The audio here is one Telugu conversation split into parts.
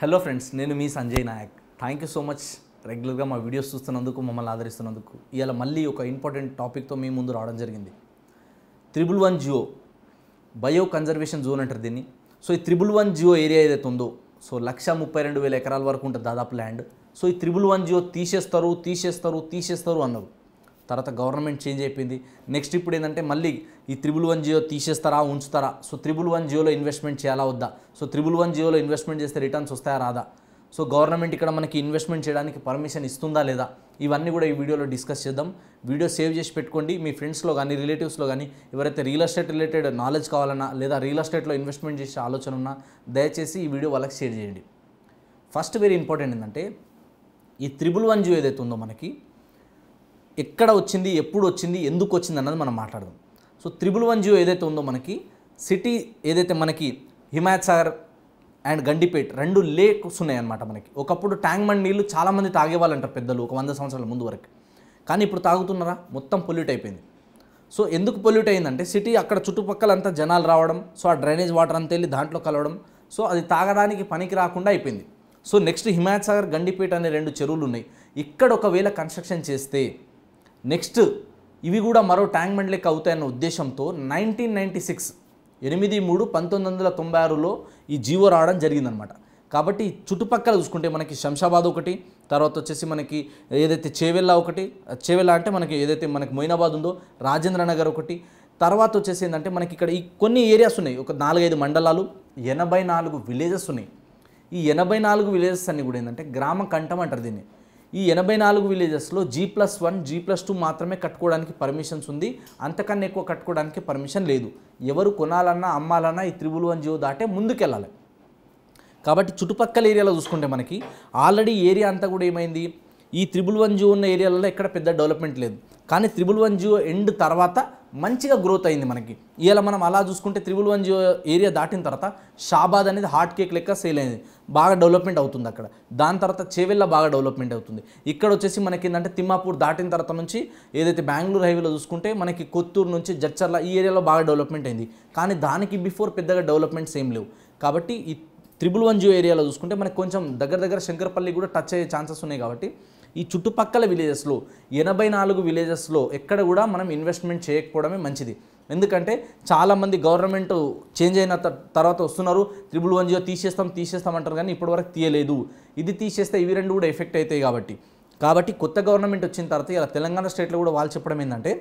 హలో ఫ్రెండ్స్ నేను మీ Sanjay Nayak thank you so much రెగ్యులర్గా మా వీడియోస్ చూస్తున్నందుకు మమ్మల్ని ఆదరిస్తున్నందుకు ఇవాళ మళ్ళీ ఒక ఇంపార్టెంట్ టాపిక్తో మీ ముందు రావడం జరిగింది triple one GO bio conservation zone అంటారు దీన్ని సో ఈ త్రిబుల్ వన్ జియో ఏరియా ఏదైతే ఉందో సో లక్ష ముప్పై రెండు వేల ఎకరాల వరకు ఉంటుంది దాదాపు ల్యాండ్ సో ఈ త్రిబుల్ వన్ జియో తీసేస్తారు తీసేస్తారు తీసేస్తారు అన్నారు తర్వాత గవర్నమెంట్ చేంజ్ అయిపోయింది నెక్స్ట్ ఇప్పుడు ఏంటంటే మళ్ళీ ఈ త్రిబుల్ వన్ జియో తీసేస్తారా ఉంచుతారా సో త్రిబుల్ వన్ జియోలో ఇన్వెస్ట్మెంట్ చేయాలా వద్దా సో త్రిబుల్ వన్ జియోలో ఇన్వెస్ట్మెంట్ చేస్తే రిటర్న్స్ వస్తాయా రాదా సో గవర్నమెంట్ ఇక్కడ మనకి ఇన్వెస్ట్మెంట్ చేయడానికి పర్మిషన్ ఇస్తుందా లేదా ఇవన్నీ కూడా ఈ వీడియోలో డిస్కస్ చేద్దాం వీడియో సేవ్ చేసి పెట్టుకోండి మీ ఫ్రెండ్స్లో కానీ రిలేటివ్స్లో కానీ ఎవరైతే రియల్ ఎస్టేట్ రిలేటెడ్ నాలెడ్జ్ కావాలన్నా లేదా రియల్ ఎస్టేట్లో ఇన్వెస్ట్మెంట్ చేసే ఆలోచన ఉన్నా దయచేసి ఈ వీడియో వాళ్ళకి షేర్ చేయండి ఫస్ట్ వెరీ ఇంపార్టెంట్ ఏంటంటే ఈ త్రిబుల్ వన్ జియో ఏదైతే ఉందో మనకి ఎక్కడ వచ్చింది ఎప్పుడు వచ్చింది ఎందుకు వచ్చింది అన్నది మనం మాట్లాడదాం సో త్రిబుల్ వన్ జియో ఏదైతే ఉందో మనకి సిటీ ఏదైతే మనకి హిమాయత్ సాగర్ అండ్ గండిపేట్ రెండు లేక్స్ ఉన్నాయన్నమాట మనకి ఒకప్పుడు ట్యాంక్ బండ్ నీళ్ళు చాలామంది తాగేవాళ్ళంటారు పెద్దలు ఒక వంద సంవత్సరాల ముందు వరకు కానీ ఇప్పుడు తాగుతున్నారా మొత్తం పొల్యూట్ అయిపోయింది సో ఎందుకు పొల్యూట్ అయిందంటే సిటీ అక్కడ చుట్టుపక్కలంతా జనాలు రావడం సో ఆ డ్రైనేజ్ వాటర్ అంతా వెళ్ళి దాంట్లో కలవడం సో అది తాగడానికి పనికి రాకుండా అయిపోయింది సో నెక్స్ట్ హిమాయత్ సాగర్ గండిపేట అనే రెండు చెరువులు ఉన్నాయి ఇక్కడ ఒకవేళ కన్స్ట్రక్షన్ చేస్తే నెక్స్ట్ ఇవి కూడా మరో ట్యాంక్ బండ్ లెక్క అవుతాయన్న ఉద్దేశంతో నైన్టీన్ నైంటీ సిక్స్ ఎనిమిది మూడు పంతొమ్మిది వందల తొంభై ఆరులో ఈ జీవో రావడం జరిగిందనమాట కాబట్టి చుట్టుపక్కల చూసుకుంటే మనకి శంషాబాద్ ఒకటి తర్వాత వచ్చేసి మనకి ఏదైతే చేవెల్లా ఒకటి చేవెల్లా అంటే మనకి ఏదైతే మనకి మొయినాబాద్ ఉందో రాజేంద్ర నగర్ ఒకటి తర్వాత వచ్చేసి ఏంటంటే మనకి ఇక్కడ ఈ కొన్ని ఏరియాస్ ఉన్నాయి ఒక నాలుగైదు మండలాలు ఎనభై నాలుగు విలేజెస్ ఉన్నాయి ఈ ఎనభై నాలుగు విలేజెస్ అన్నీ కూడా ఏంటంటే గ్రామ కంఠం అంటారు దీన్ని ఈ ఎనభై నాలుగు విలేజెస్లో G plus one G plus two మాత్రమే కట్టుకోవడానికి పర్మిషన్స్ ఉంది అంతకన్నా ఎక్కువ కట్టుకోవడానికి పర్మిషన్ లేదు ఎవరు కొనాలన్నా అమ్మాలన్నా ఈ త్రిబుల్ వన్ జీవో దాటే ముందుకెళ్ళాలి కాబట్టి చుట్టుపక్కల ఏరియాలో చూసుకుంటే మనకి ఆల్రెడీ ఏరియా అంతా కూడా ఏమైంది ఈ త్రిబుల్ వన్ జూ ఉన్న ఏరియాలలో ఎక్కడ పెద్ద డెవలప్మెంట్ లేదు కానీ త్రిబుల్ వన్ జూ ఎండ్ తర్వాత మంచిగా గ్రోత్ అయింది మనకి ఇలా మనం అలా చూసుకుంటే త్రిబుల్ వన్ జూ ఏరియా దాటిన తర్వాత షాబాద్ అనేది హాట్ కేక్ లెక్క సేల్ అయింది బాగా డెవలప్మెంట్ అవుతుంది అక్కడ దాని తర్వాత చేవెళ్ళ బాగా డెవలప్మెంట్ అవుతుంది ఇక్కడ వచ్చేసి మనకి ఏంటంటే తిమ్మాపూర్ దాటిన తర్వాత నుంచి ఏదైతే బెంగళూరు హైవేలో చూసుకుంటే మనకి కొత్తూరు నుంచి జచ్చర్ల ఈ ఏరియాలో బాగా డెవలప్మెంట్ అయింది కానీ దానికి బిఫోర్ పెద్దగా డెవలప్మెంట్స్ ఏం లేవు కాబట్టి త్రిబుల్ వన్ జూ ఏరియాలో చూసుకుంటే మనకు కొంచెం దగ్గర దగ్గర శంకరపల్లి కూడా టచ్ అయ్యే ఛాన్సెస్ ఉన్నాయి కాబట్టి ఈ చుట్టుపక్కల విలేజెస్లో ఎనభై నాలుగు విలేజెస్లో ఎక్కడ కూడా మనం ఇన్వెస్ట్మెంట్ చేయకపోవడమే మంచిది ఎందుకంటే చాలామంది గవర్నమెంట్ చేంజ్ అయిన తర్వాత వస్తున్నారు త్రిబుల్ వన్ జీరో తీసేస్తాం తీసేస్తాం అంటారు కానీ ఇప్పటివరకు తీయలేదు ఇది తీసేస్తే ఇవి రెండు కూడా ఎఫెక్ట్ అవుతాయి కాబట్టి కాబట్టి కొత్త గవర్నమెంట్ వచ్చిన తర్వాత ఇలా తెలంగాణ స్టేట్లో కూడా వాళ్ళు చెప్పడం ఏంటంటే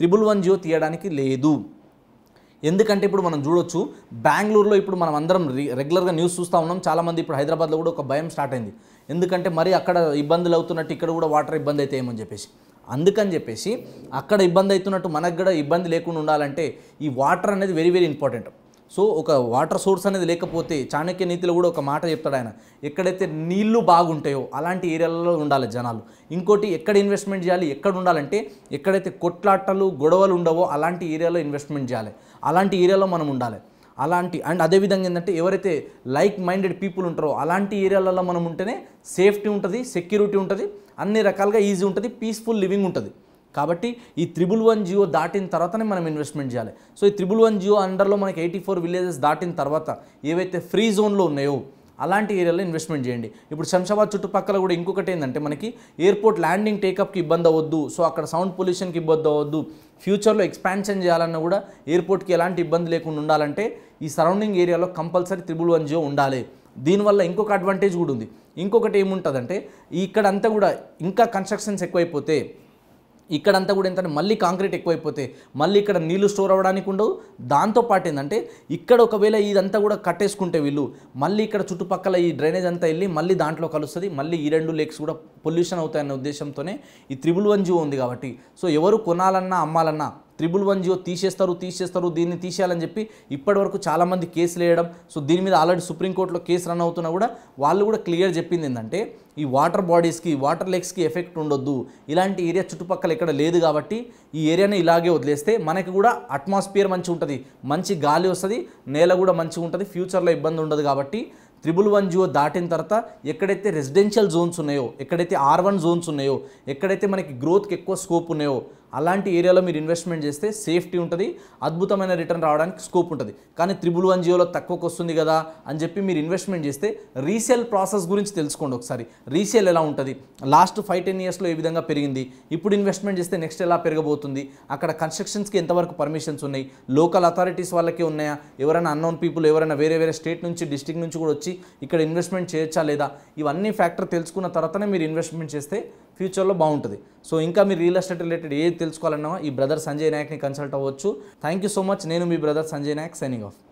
త్రిబుల్ వన్ జియో తీయడానికి లేదు ఎందుకంటే ఇప్పుడు మనం చూడొచ్చు బెంగళూరులో ఇప్పుడు మనం అందరం రెగ్యులర్గా న్యూస్ చూస్తూ ఉన్నాం చాలామంది ఇప్పుడు హైదరాబాద్లో కూడా ఒక భయం స్టార్ట్ అయింది ఎందుకంటే మరి అక్కడ ఇబ్బందులు అవుతున్నట్టు ఇక్కడ కూడా వాటర్ ఇబ్బంది అయితే ఏమని చెప్పేసి అందుకని చెప్పేసి అక్కడ ఇబ్బంది అవుతున్నట్టు మనకు కూడా ఇబ్బంది లేకుండా ఉండాలంటే ఈ వాటర్ అనేది వెరీ వెరీ ఇంపార్టెంట్ సో ఒక వాటర్ సోర్స్ అనేది లేకపోతే చాణక్య నీతిలో కూడా ఒక మాట చెప్తాడు ఆయన ఎక్కడైతే నీళ్లు బాగుంటాయో అలాంటి ఏరియాలలో ఉండాలి జనాలు ఇంకోటి ఎక్కడ ఇన్వెస్ట్మెంట్ చేయాలి ఎక్కడ ఉండాలంటే ఎక్కడైతే కొట్లాటలు గొడవలు ఉండవో అలాంటి ఏరియాలో ఇన్వెస్ట్మెంట్ చేయాలి అలాంటి ఏరియాలో మనం ఉండాలి అలాంటి అండ్ అదేవిధంగా ఏంటంటే ఎవరైతే లైక్ మైండెడ్ పీపుల్ ఉంటారో అలాంటి ఏరియాలలో మనం ఉంటేనే సేఫ్టీ ఉంటుంది సెక్యూరిటీ ఉంటుంది అన్ని రకాలుగా ఈజీ ఉంటుంది పీస్ఫుల్ లివింగ్ ఉంటుంది కాబట్టి ఈ త్రిబుల్ వన్ జియో దాటిన తర్వాతనే మనం ఇన్వెస్ట్మెంట్ చేయాలి సో ఈ త్రిబుల్ వన్ జియో అండర్లో మనకి ఎయిటీ ఫోర్ విలేజెస్ దాటిన తర్వాత ఏవైతే ఫ్రీ జోన్లో ఉన్నాయో అలాంటి ఏరియాలో ఇన్వెస్ట్మెంట్ చేయండి ఇప్పుడు శంషాబాద్ చుట్టుపక్కల కూడా ఇంకొకటి ఏంటంటే మనకి ఎయిర్పోర్ట్ ల్యాండింగ్ టేకప్కి ఇబ్బంది అవ్వద్దు సో అక్కడ సౌండ్ పొల్యూషన్కి ఇబ్బంది అవ్వద్దు ఫ్యూచర్లో ఎక్స్పాన్షన్ చేయాలన్నా కూడా ఎయిర్పోర్ట్కి ఎలాంటి ఇబ్బంది లేకుండా ఉండాలంటే ఈ సరౌండింగ్ ఏరియాలో కంపల్సరీ త్రిబుల్ వన్ జియో ఉండాలి దీనివల్ల ఇంకొక అడ్వాంటేజ్ కూడా ఉంది ఇంకొకటి ఏముంటుందంటే ఇక్కడ అంతా కూడా ఇంకా కన్స్ట్రక్షన్స్ ఎక్కువైపోతే ఇక్కడంతా కూడా ఏంటంటే మళ్ళీ కాంక్రీట్ ఎక్కువైపోతే మళ్ళీ ఇక్కడ నీళ్లు స్టోర్ అవ్వడానికి ఉండవు దాంతోపాటు ఏంటంటే ఇక్కడ ఒకవేళ ఇదంతా కూడా కట్టేసుకుంటే వీళ్ళు మళ్ళీ ఇక్కడ చుట్టుపక్కల ఈ డ్రైనేజ్ అంతా వెళ్ళి మళ్ళీ దాంట్లో కలుస్తుంది మళ్ళీ ఈ రెండు లేక్స్ కూడా పొల్యూషన్ అవుతాయన్న ఉద్దేశంతోనే ఈ త్రిబుల్ వన్ జీవో ఉంది కాబట్టి సో ఎవరు కొనాలన్నా అమ్మాలన్నా త్రిబుల్ వన్ జియో తీసేస్తారు తీసేస్తారు దీన్ని తీసేయాలని చెప్పి ఇప్పటి వరకు చాలామంది కేసులు వేయడం సో దీని మీద ఆల్రెడీ సుప్రీంకోర్టులో కేసు రన్ అవుతున్నా కూడా వాళ్ళు కూడా క్లియర్ చెప్పింది ఏంటంటే ఈ వాటర్ బాడీస్కి వాటర్ లెగ్స్కి ఎఫెక్ట్ ఉండొద్దు ఇలాంటి ఏరియా చుట్టుపక్కల ఎక్కడ లేదు కాబట్టి ఈ ఏరియాని ఇలాగే వదిలేస్తే మనకి కూడా అట్మాస్ఫియర్ మంచి ఉంటుంది మంచి గాలి వస్తుంది నేల కూడా మంచిగా ఉంటుంది ఫ్యూచర్లో ఇబ్బంది ఉండదు కాబట్టి త్రిబుల్ వన్ జియో దాటిన తర్వాత ఎక్కడైతే రెసిడెన్షియల్ జోన్స్ ఉన్నాయో ఎక్కడైతే ఆర్ వన్ జోన్స్ ఉన్నాయో ఎక్కడైతే మనకి గ్రోత్కి ఎక్కువ స్కోప్ ఉన్నాయో అలాంటి ఏరియాలో మీరు ఇన్వెస్ట్మెంట్ చేస్తే సేఫ్టీ ఉంటుంది అద్భుతమైన రిటర్న్ రావడానికి స్కోప్ ఉంటుంది కానీ త్రిబుల్ వన్ జియోలో తక్కువకు వస్తుంది కదా అని చెప్పి మీరు ఇన్వెస్ట్మెంట్ చేస్తే రీసేల్ ప్రాసెస్ గురించి తెలుసుకోండి ఒకసారి రీసేల్ ఎలా ఉంటుంది లాస్ట్ ఫైవ్ టెన్ ఇయర్స్లో ఏ విధంగా పెరిగింది ఇప్పుడు ఇన్వెస్ట్మెంట్ చేస్తే నెక్స్ట్ ఎలా పెరగబోతుంది అక్కడ కన్స్ట్రక్షన్స్కి ఎంతవరకు పర్మిషన్స్ ఉన్నాయి లోకల్ అథారిటీస్ వాళ్ళకి ఉన్నాయా ఎవరైనా అన్నోన్ పీపుల్ ఎవరైనా వేరే వేరే స్టేట్ నుంచి డిస్టిక్ నుంచి కూడా వచ్చి ఇక్కడ ఇన్వెస్ట్మెంట్ చేయొచ్చా లేదా ఇవన్నీ ఫ్యాక్టర్ తెలుసుకున్న తర్వాతనే మీరు ఇన్వెస్ట్మెంట్ చేస్తే ఫ్యూచర్లో బాగుంటుంది సో ఇంకా మీరు రియల్ ఎస్టేట్ రిలేటెడ్ ఏ తెలుసుకోవాలన్నా ఈ బ్రదర్ సంజయ్ నాయక్ని కన్సల్ట్ అవ్వచ్చు థ్యాంక్ యూ సో మచ్ నేను మీ brother Sanjay Nayak signing of